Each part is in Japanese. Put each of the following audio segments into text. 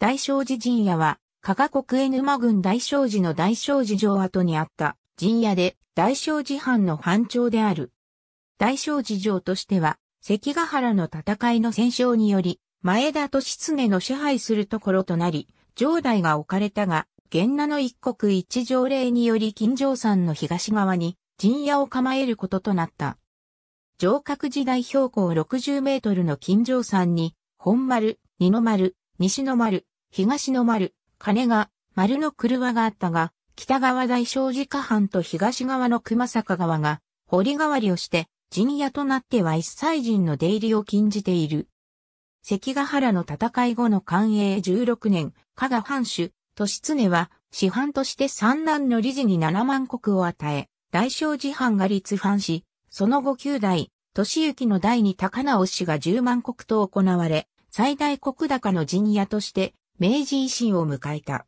大正寺陣屋は、加賀国江沼郡大正寺の大正寺城跡にあった陣屋で大正寺藩の藩長である。大正寺城としては、関ヶ原の戦いの戦勝により、前田利常の支配するところとなり、城代が置かれたが、源名の一国一条令により金城山の東側に陣屋を構えることとなった。城郭時代標高60メートルの金城山に、本丸、二の丸、西の丸、東の丸、金が、丸の車があったが、北側大正寺下藩と東側の熊坂川が、堀代わりをして、陣屋となっては一歳人の出入りを禁じている。関ヶ原の戦い後の寛永16年、加賀藩主、利常は、師範として三男の理事に七万国を与え、大正寺藩が立藩し、その後九代、利行の第二高直氏が十万国と行われ、最大国高の陣屋として明治維新を迎えた。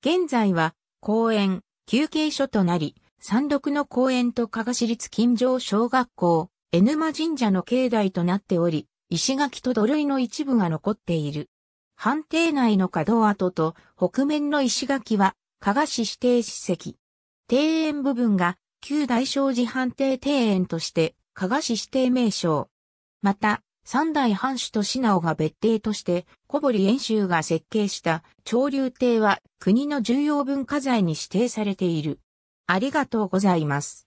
現在は公園、休憩所となり、山麓の公園と加賀市立金城小学校、江沼神社の境内となっており、石垣と土塁の一部が残っている。判定内の角跡と北面の石垣は加賀市指定史跡。庭園部分が旧大正寺判定庭園として加賀市指定名称。また、三代藩主と品尾が別邸として小堀遠州が設計した潮流亭は国の重要文化財に指定されている。ありがとうございます。